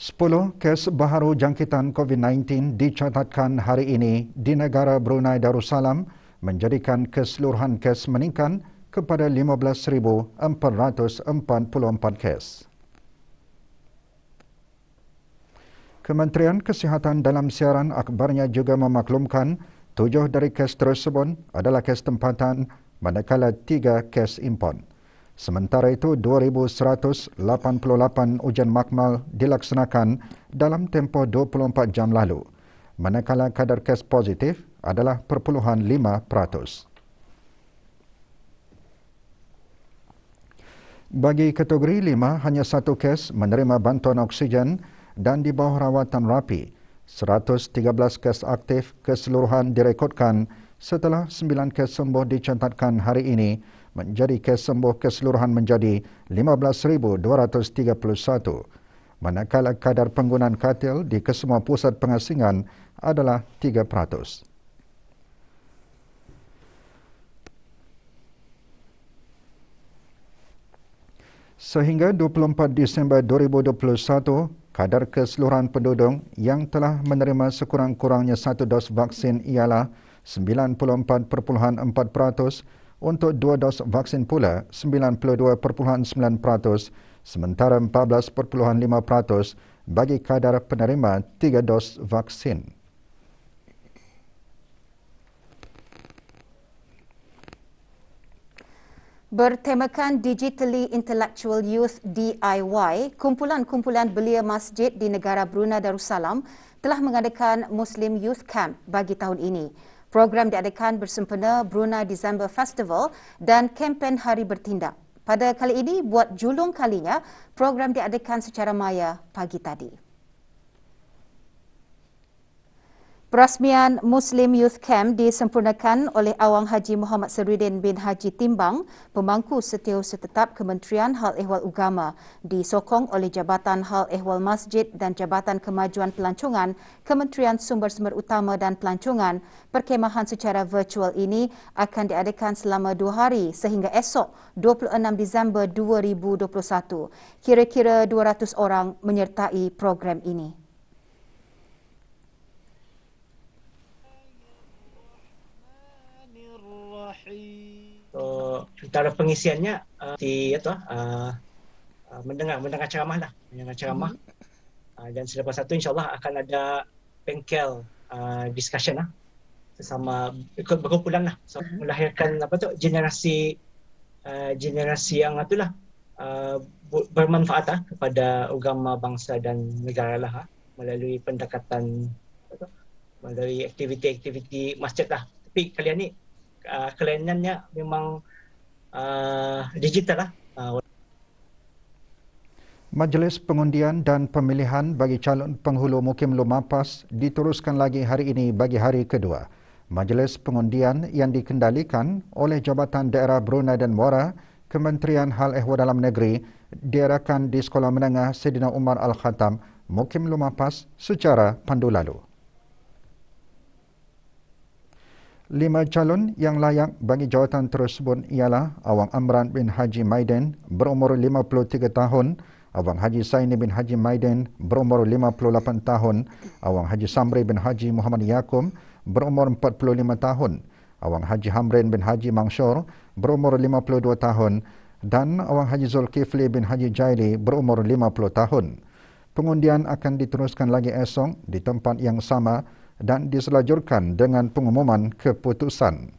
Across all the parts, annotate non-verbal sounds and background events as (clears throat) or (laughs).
10 kes baharu jangkitan COVID-19 dicatatkan hari ini di negara Brunei Darussalam menjadikan keseluruhan kes meningkat kepada 15,444 kes. Kementerian Kesihatan dalam siaran akhbarnya juga memaklumkan tujuh dari kes tersebut adalah kes tempatan manakala tiga kes impon. Sementara itu, 2,188 ujian makmal dilaksanakan dalam tempoh 24 jam lalu, manakala kadar kes positif adalah perpuluhan 5%. Bagi kategori 5, hanya satu kes menerima bantuan oksigen dan di bawah rawatan rapi. 113 kes aktif keseluruhan direkodkan setelah 9 kes sembuh dicatatkan hari ini menjadi kes sembuh keseluruhan menjadi 15,231. Manakala kadar penggunaan katil di kesemua pusat pengasingan adalah 3%. Sehingga 24 Disember 2021, kadar keseluruhan penduduk yang telah menerima sekurang-kurangnya satu dos vaksin ialah 94.4%, untuk dua dos vaksin pula 92.9% sementara 14.5% bagi kadar penerima tiga dos vaksin. Bertemakan Digitally Intellectual Youth DIY, kumpulan-kumpulan belia masjid di negara Brunei Darussalam telah mengadakan Muslim Youth Camp bagi tahun ini program diadakan bersempena Brunei December Festival dan kempen Hari Bertindak. Pada kali ini buat julung kalinya, program diadakan secara maya pagi tadi. Perasmian Muslim Youth Camp disempurnakan oleh Awang Haji Muhammad Seridin bin Haji Timbang, pemangku setiausaha tetap Kementerian Hal Ehwal Ugama, disokong oleh Jabatan Hal Ehwal Masjid dan Jabatan Kemajuan Pelancongan, Kementerian Sumber-Sumber Utama dan Pelancongan. Perkemahan secara virtual ini akan diadakan selama dua hari sehingga esok 26 Disember 2021. Kira-kira 200 orang menyertai program ini. cara pengisiannya uh, di itu uh, uh, mendengar mendengar ceramah lah mendengar ceramah hmm. uh, dan selepas satu insyaallah akan ada bengkel uh, discussion lah sama ikut berkumpulan lah so, hmm. melahirkan apa tu generasi uh, generasi yang itulah uh, bermanfaat lah kepada agama bangsa dan negara lah ha, melalui pendekatan apa tu, melalui aktiviti-aktiviti masjid lah tapi kalian ni uh, kelainannya memang Ah, digital lah. Ah, Majlis pengundian dan pemilihan bagi calon penghulu mukim Lumapas diteruskan lagi hari ini bagi hari kedua. Majlis pengundian yang dikendalikan oleh Jabatan Daerah Brunei dan Muara, Kementerian Hal Ehwal Dalam Negeri, diarahkan di Sekolah Menengah Sedina Umar Al-Khattam, Mukim Lumapas secara pandu lalu. Lima calon yang layak bagi jawatan tersebut ialah Awang Amran bin Haji Maiden berumur 53 tahun, Awang Haji Saini bin Haji Maiden berumur 58 tahun, Awang Haji Samri bin Haji Muhammad Yaakum berumur 45 tahun, Awang Haji Hamrin bin Haji Mangsyur berumur 52 tahun dan Awang Haji Zulkifli bin Haji Jaili berumur 50 tahun. Pengundian akan diteruskan lagi esok di tempat yang sama dan diselajurkan dengan pengumuman keputusan.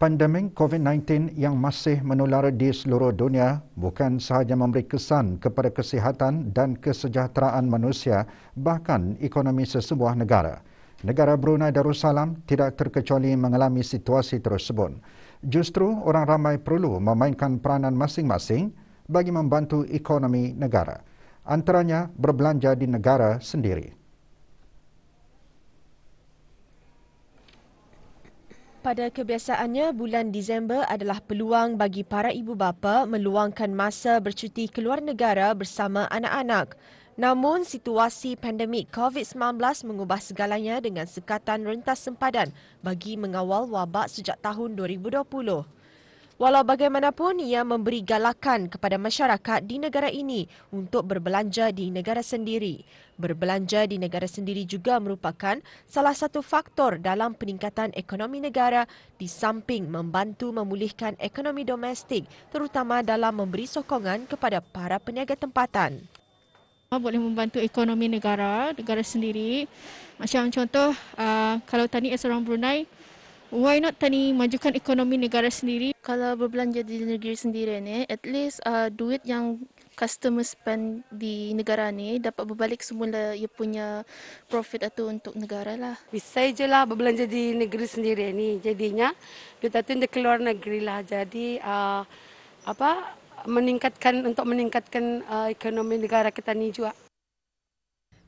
Pandemik COVID-19 yang masih menular di seluruh dunia bukan sahaja memberi kesan kepada kesihatan dan kesejahteraan manusia bahkan ekonomi sesebuah negara. Negara Brunei Darussalam tidak terkecuali mengalami situasi tersebut. Justru orang ramai perlu memainkan peranan masing-masing bagi membantu ekonomi negara, antaranya berbelanja di negara sendiri. Pada kebiasaannya, bulan Disember adalah peluang bagi para ibu bapa meluangkan masa bercuti keluar negara bersama anak-anak. Namun, situasi pandemik COVID-19 mengubah segalanya dengan sekatan rentas sempadan bagi mengawal wabak sejak tahun 2020. Walau bagaimanapun, ia memberi galakan kepada masyarakat di negara ini untuk berbelanja di negara sendiri. Berbelanja di negara sendiri juga merupakan salah satu faktor dalam peningkatan ekonomi negara di samping membantu memulihkan ekonomi domestik terutama dalam memberi sokongan kepada para peniaga tempatan. Boleh membantu ekonomi negara, negara sendiri. Macam contoh, uh, kalau tani asal orang Brunei, why not tani majukan ekonomi negara sendiri? Kalau berbelanja di negeri sendiri ni, at least uh, duit yang customer spend di negara ni dapat berbalik semula ia punya profit atau untuk negara lah. Bisa je lah berbelanja di negeri sendiri ni. Jadinya duit itu dia keluar negeri lah. Jadi uh, apa meningkatkan untuk meningkatkan uh, ekonomi negara kita ni juga.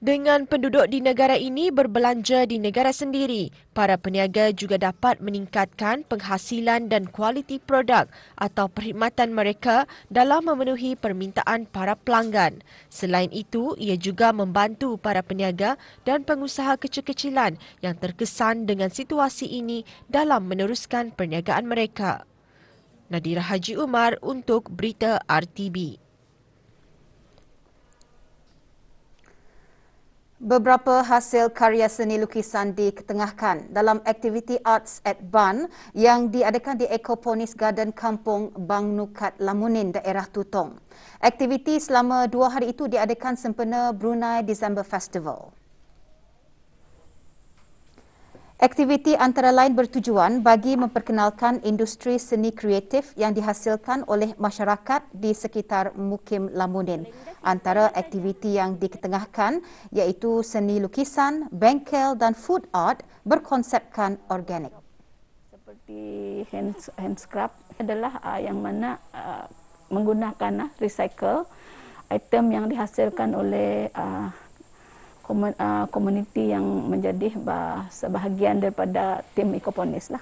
Dengan penduduk di negara ini berbelanja di negara sendiri, para peniaga juga dapat meningkatkan penghasilan dan kualiti produk atau perkhidmatan mereka dalam memenuhi permintaan para pelanggan. Selain itu, ia juga membantu para peniaga dan pengusaha kecil-kecilan yang terkesan dengan situasi ini dalam meneruskan perniagaan mereka. Nadira Haji Umar untuk Berita RTB. Beberapa hasil karya seni lukisan diketengahkan dalam aktiviti Arts at Ban yang diadakan di Ecoponis Garden Kampung Bang Nukat Lamunin, daerah Tutong. Aktiviti selama dua hari itu diadakan sempena Brunei December Festival. Aktiviti antara lain bertujuan bagi memperkenalkan industri seni kreatif yang dihasilkan oleh masyarakat di sekitar Mukim Lamunin. Antara aktiviti yang diketengahkan iaitu seni lukisan, bengkel dan food art berkonsepkan organik. Seperti hand hand adalah uh, yang mana uh, menggunakan uh, recycle item yang dihasilkan oleh uh, Ah, komuniti yang menjadi sebahagian daripada tim ekoponis lah.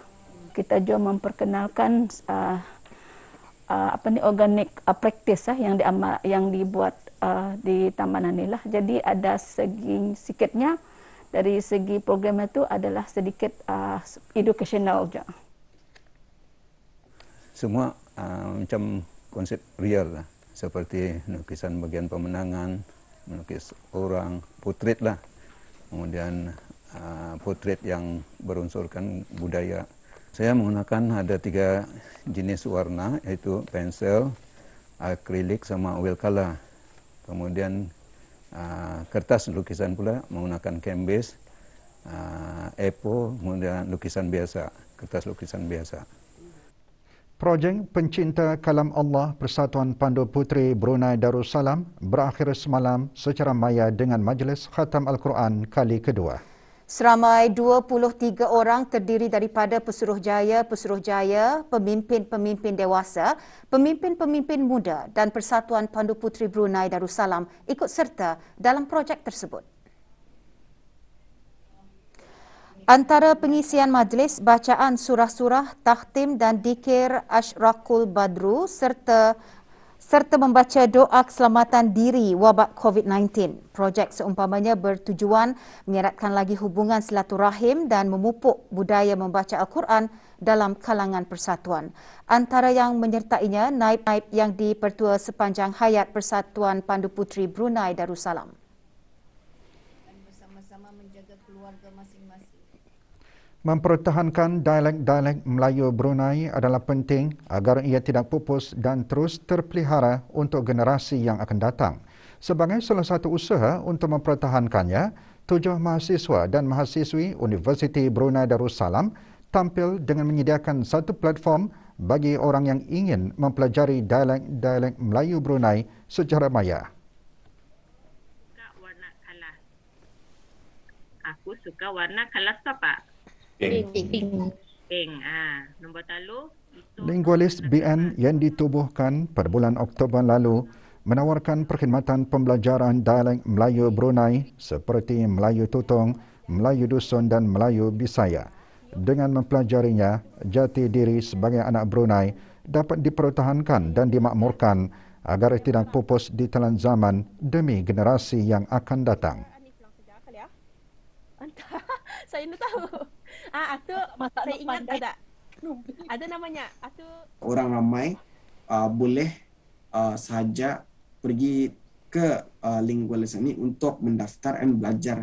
Kita juga memperkenalkan uh, uh, apa ni organik uh, praktis lah yang, di, yang dibuat uh, di taman ini lah. Jadi ada segi sikitnya dari segi program itu adalah sedikit uh, educational juga. Semua uh, macam konsep real lah. Seperti lukisan bagian pemenangan, melukis orang potret lah kemudian uh, potret yang berunsurkan budaya saya menggunakan ada tiga jenis warna yaitu pensil, akrilik sama oil color kemudian uh, kertas lukisan pula menggunakan canvas uh, epo kemudian lukisan biasa kertas lukisan biasa Projek pencinta kalam Allah Persatuan Pandu Putri Brunei Darussalam berakhir semalam secara maya dengan majlis khatam Al-Quran kali kedua. Seramai 23 orang terdiri daripada pesuruh jaya, pesuruh jaya, pemimpin-pemimpin dewasa, pemimpin-pemimpin muda dan Persatuan Pandu Putri Brunei Darussalam ikut serta dalam projek tersebut. Antara pengisian majlis bacaan surah-surah tahtim dan dikir Ashraqul Badru serta serta membaca doa keselamatan diri wabak COVID-19. Projek seumpamanya bertujuan menyeratkan lagi hubungan silaturahim dan memupuk budaya membaca Al-Quran dalam kalangan persatuan. Antara yang menyertainya naib-naib yang dipertua sepanjang hayat Persatuan Pandu Putri Brunei Darussalam. Dan bersama-sama menjaga keluarga masing Mempertahankan dialek-dialek Melayu Brunei adalah penting agar ia tidak pupus dan terus terpelihara untuk generasi yang akan datang. Sebagai salah satu usaha untuk mempertahankannya, tujuh mahasiswa dan mahasiswi Universiti Brunei Darussalam tampil dengan menyediakan satu platform bagi orang yang ingin mempelajari dialek-dialek Melayu Brunei secara maya. Aku suka warna kelas apa, Pak? Ping. Ah. nombor taluh. Linguales BN yang ditubuhkan pada bulan Oktober lalu menawarkan perkhidmatan pembelajaran dialek Melayu Brunei seperti Melayu Tutong, Melayu Dusun dan Melayu Bisaya. Dengan mempelajarinya, jati diri sebagai anak Brunei dapat dipertahankan dan dimakmurkan agar tidak pupus di telan zaman demi generasi yang akan datang. (laughs) saya tahu. Ah, Atu ah, (laughs) masak saya ingat pandai. ada. Ada namanya. Atu ah, orang ramai uh, boleh uh, sahaja pergi ke uh, lingua lesson ni untuk mendaftar dan belajar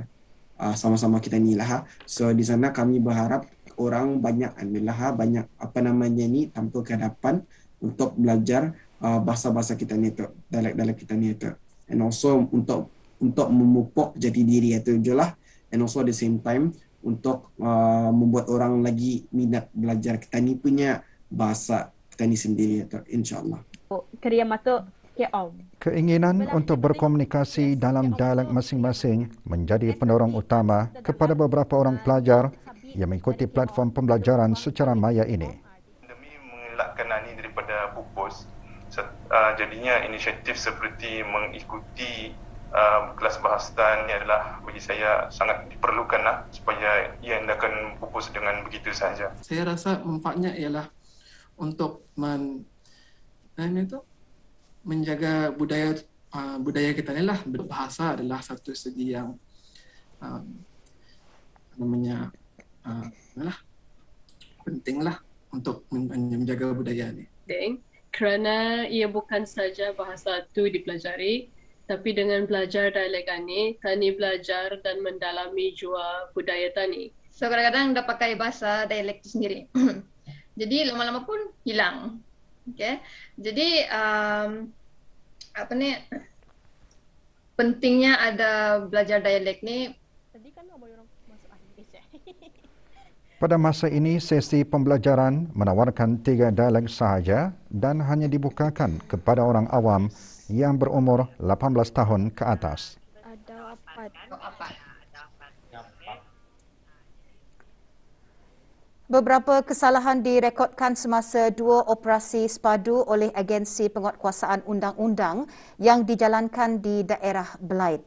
uh, sama-sama kita ni lah. So di sana kami berharap orang banyak anilah banyak apa namanya ni tampil ke hadapan untuk belajar uh, bahasa-bahasa kita ni tu, dialek-dialek kita ni tu. And also untuk untuk memupuk jati diri itu jelah. And also at the same time untuk uh, membuat orang lagi minat belajar kita ni punya bahasa kita ni sendiri insyaallah. Oh, Kerja mata Keinginan untuk berkomunikasi dalam dialek masing-masing menjadi pendorong utama kepada beberapa orang pelajar yang mengikuti platform pembelajaran secara maya ini. Demi mengelakkan ini daripada pupus, uh, jadinya inisiatif seperti mengikuti uh, um, kelas bahasan ini adalah bagi saya sangat diperlukan lah supaya ia akan pupus dengan begitu saja. Saya rasa manfaatnya ialah untuk men, nah eh, ini tu, menjaga budaya uh, budaya kita ni lah Bahasa adalah satu segi yang um, namanya uh, lah penting lah untuk menjaga budaya ni. Deng, kerana ia bukan saja bahasa tu dipelajari, tapi dengan belajar dialek Ani, Tani belajar dan mendalami jua budaya Tani. So kadang-kadang dah pakai bahasa dialek tu sendiri. (clears throat) Jadi lama-lama pun hilang. Okay. Jadi um, apa ni pentingnya ada belajar dialek ni kan ya. (laughs) Pada masa ini, sesi pembelajaran menawarkan tiga dialek sahaja dan hanya dibukakan kepada orang awam yang berumur 18 tahun ke atas. Beberapa kesalahan direkodkan semasa dua operasi sepadu oleh agensi penguatkuasaan undang-undang yang dijalankan di daerah Belait.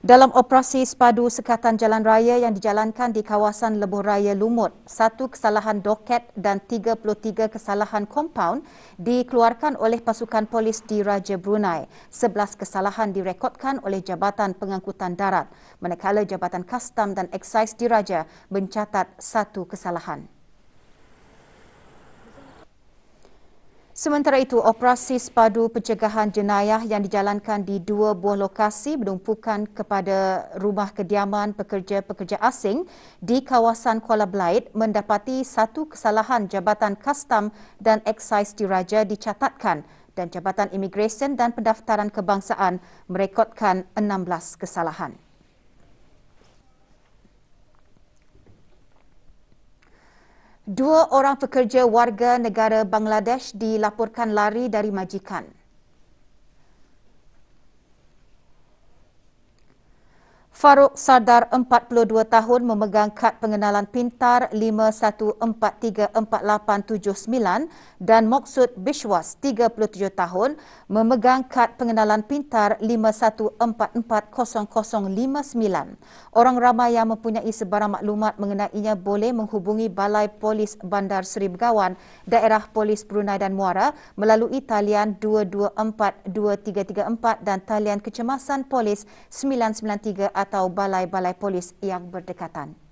Dalam operasi sepadu sekatan jalan raya yang dijalankan di kawasan Lebuh Raya Lumut, satu kesalahan doket dan 33 kesalahan kompaun dikeluarkan oleh pasukan polis di Raja Brunei. 11 kesalahan direkodkan oleh Jabatan Pengangkutan Darat, manakala Jabatan Kastam dan Excise di Raja mencatat satu kesalahan. Sementara itu, operasi sepadu pencegahan jenayah yang dijalankan di dua buah lokasi menumpukan kepada rumah kediaman pekerja-pekerja asing di kawasan Kuala Belait mendapati satu kesalahan Jabatan Kastam dan Excise Diraja dicatatkan dan Jabatan Imigresen dan Pendaftaran Kebangsaan merekodkan 16 kesalahan. Dua orang pekerja warga negara Bangladesh dilaporkan lari dari majikan. Faruk Sardar 42 tahun memegang kad pengenalan pintar 51434879 dan Moksud Bishwas 37 tahun memegang kad pengenalan pintar 51440059. Orang ramai yang mempunyai sebarang maklumat mengenainya boleh menghubungi Balai Polis Bandar Seri Begawan, Daerah Polis Brunei dan Muara melalui talian 224-2334 dan talian kecemasan polis 993 atau atau balai-balai polis yang berdekatan.